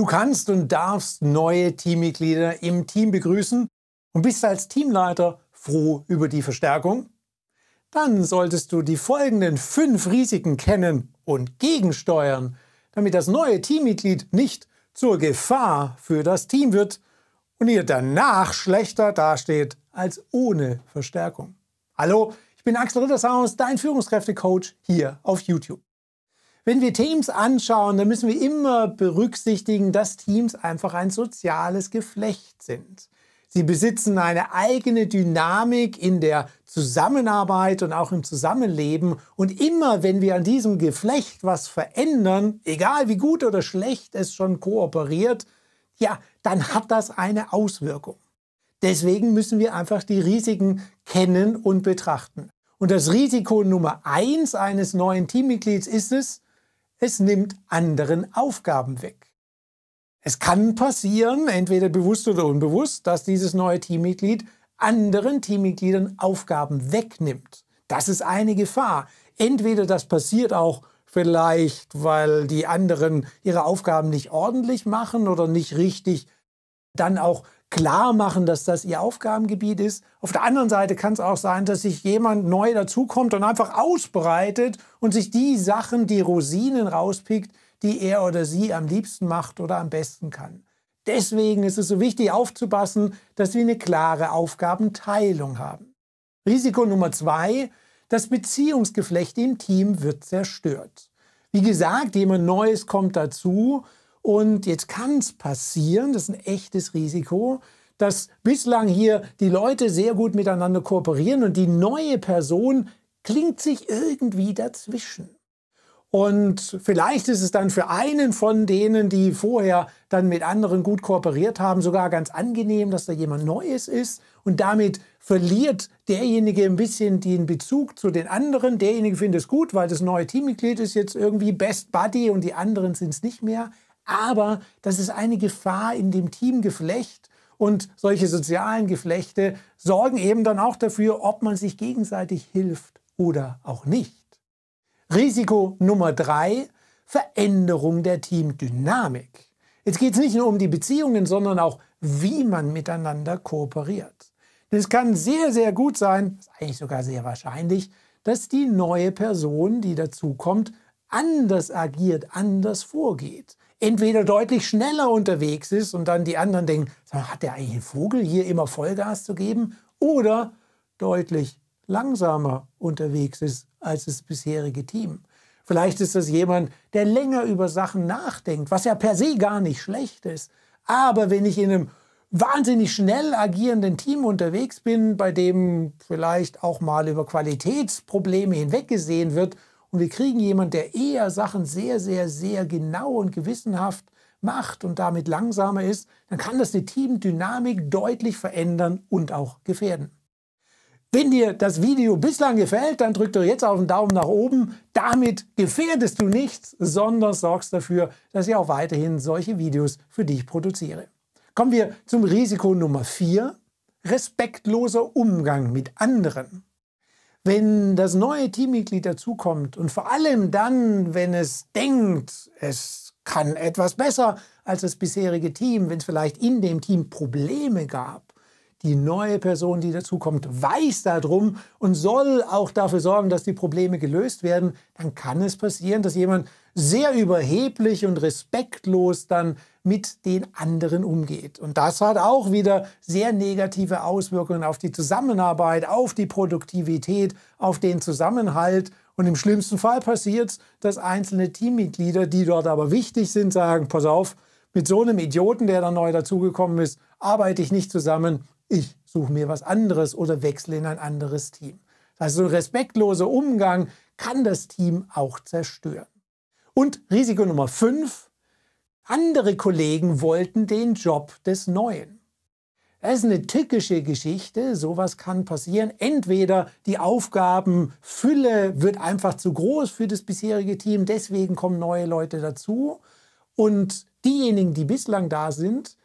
Du kannst und darfst neue Teammitglieder im Team begrüßen und bist als Teamleiter froh über die Verstärkung? Dann solltest du die folgenden fünf Risiken kennen und gegensteuern, damit das neue Teammitglied nicht zur Gefahr für das Team wird und ihr danach schlechter dasteht als ohne Verstärkung. Hallo, ich bin Axel Rittershaus, dein Führungskräftecoach hier auf YouTube. Wenn wir Teams anschauen, dann müssen wir immer berücksichtigen, dass Teams einfach ein soziales Geflecht sind. Sie besitzen eine eigene Dynamik in der Zusammenarbeit und auch im Zusammenleben. Und immer wenn wir an diesem Geflecht was verändern, egal wie gut oder schlecht es schon kooperiert, ja, dann hat das eine Auswirkung. Deswegen müssen wir einfach die Risiken kennen und betrachten. Und das Risiko Nummer eins eines neuen Teammitglieds ist es, es nimmt anderen Aufgaben weg. Es kann passieren, entweder bewusst oder unbewusst, dass dieses neue Teammitglied anderen Teammitgliedern Aufgaben wegnimmt. Das ist eine Gefahr. Entweder das passiert auch vielleicht, weil die anderen ihre Aufgaben nicht ordentlich machen oder nicht richtig dann auch klar machen, dass das ihr Aufgabengebiet ist. Auf der anderen Seite kann es auch sein, dass sich jemand neu dazukommt und einfach ausbreitet und sich die Sachen, die Rosinen rauspickt, die er oder sie am liebsten macht oder am besten kann. Deswegen ist es so wichtig aufzupassen, dass wir eine klare Aufgabenteilung haben. Risiko Nummer zwei, das Beziehungsgeflecht im Team wird zerstört. Wie gesagt, jemand Neues kommt dazu und jetzt kann es passieren, das ist ein echtes Risiko, dass bislang hier die Leute sehr gut miteinander kooperieren und die neue Person klingt sich irgendwie dazwischen. Und vielleicht ist es dann für einen von denen, die vorher dann mit anderen gut kooperiert haben, sogar ganz angenehm, dass da jemand Neues ist. Und damit verliert derjenige ein bisschen den Bezug zu den anderen. Derjenige findet es gut, weil das neue Teammitglied ist jetzt irgendwie Best Buddy und die anderen sind es nicht mehr. Aber das ist eine Gefahr in dem Teamgeflecht. Und solche sozialen Geflechte sorgen eben dann auch dafür, ob man sich gegenseitig hilft oder auch nicht. Risiko Nummer drei, Veränderung der Teamdynamik. Jetzt geht es nicht nur um die Beziehungen, sondern auch, wie man miteinander kooperiert. es kann sehr, sehr gut sein, ist eigentlich sogar sehr wahrscheinlich, dass die neue Person, die dazukommt, anders agiert, anders vorgeht entweder deutlich schneller unterwegs ist und dann die anderen denken, hat der eigentlich einen Vogel, hier immer Vollgas zu geben? Oder deutlich langsamer unterwegs ist als das bisherige Team. Vielleicht ist das jemand, der länger über Sachen nachdenkt, was ja per se gar nicht schlecht ist. Aber wenn ich in einem wahnsinnig schnell agierenden Team unterwegs bin, bei dem vielleicht auch mal über Qualitätsprobleme hinweggesehen wird, und wir kriegen jemanden, der eher Sachen sehr, sehr, sehr genau und gewissenhaft macht und damit langsamer ist, dann kann das die Teamdynamik deutlich verändern und auch gefährden. Wenn dir das Video bislang gefällt, dann drück doch jetzt auf den Daumen nach oben. Damit gefährdest du nichts, sondern sorgst dafür, dass ich auch weiterhin solche Videos für dich produziere. Kommen wir zum Risiko Nummer 4, respektloser Umgang mit anderen. Wenn das neue Teammitglied dazukommt und vor allem dann, wenn es denkt, es kann etwas besser als das bisherige Team, wenn es vielleicht in dem Team Probleme gab, die neue Person, die dazukommt, weiß darum und soll auch dafür sorgen, dass die Probleme gelöst werden. Dann kann es passieren, dass jemand sehr überheblich und respektlos dann mit den anderen umgeht. Und das hat auch wieder sehr negative Auswirkungen auf die Zusammenarbeit, auf die Produktivität, auf den Zusammenhalt. Und im schlimmsten Fall passiert es, dass einzelne Teammitglieder, die dort aber wichtig sind, sagen, pass auf, mit so einem Idioten, der dann neu dazugekommen ist, arbeite ich nicht zusammen, ich suche mir was anderes oder wechsle in ein anderes Team. Also so ein respektloser Umgang kann das Team auch zerstören. Und Risiko Nummer 5, andere Kollegen wollten den Job des Neuen. Das ist eine tückische Geschichte, sowas kann passieren. Entweder die Aufgabenfülle wird einfach zu groß für das bisherige Team, deswegen kommen neue Leute dazu und diejenigen, die bislang da sind,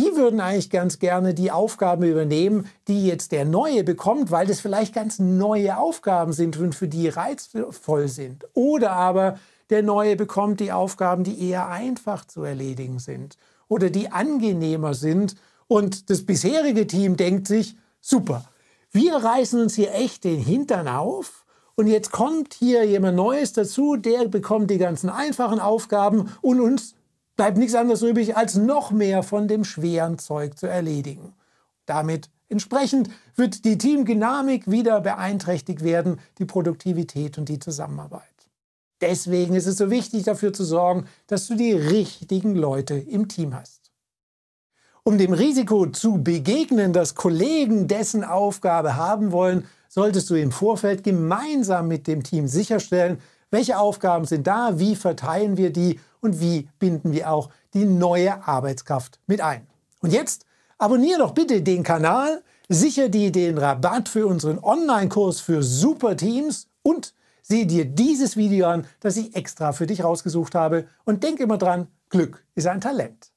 die würden eigentlich ganz gerne die Aufgaben übernehmen, die jetzt der Neue bekommt, weil das vielleicht ganz neue Aufgaben sind und für die reizvoll sind. Oder aber der Neue bekommt die Aufgaben, die eher einfach zu erledigen sind oder die angenehmer sind. Und das bisherige Team denkt sich, super, wir reißen uns hier echt den Hintern auf. Und jetzt kommt hier jemand Neues dazu, der bekommt die ganzen einfachen Aufgaben und uns bleibt nichts anderes übrig, als noch mehr von dem schweren Zeug zu erledigen. Damit entsprechend wird die Teamdynamik wieder beeinträchtigt werden, die Produktivität und die Zusammenarbeit. Deswegen ist es so wichtig, dafür zu sorgen, dass du die richtigen Leute im Team hast. Um dem Risiko zu begegnen, dass Kollegen dessen Aufgabe haben wollen, solltest du im Vorfeld gemeinsam mit dem Team sicherstellen, welche Aufgaben sind da? Wie verteilen wir die? Und wie binden wir auch die neue Arbeitskraft mit ein? Und jetzt abonniere doch bitte den Kanal, sicher dir den Rabatt für unseren Online-Kurs für Superteams und sieh dir dieses Video an, das ich extra für dich rausgesucht habe. Und denk immer dran, Glück ist ein Talent.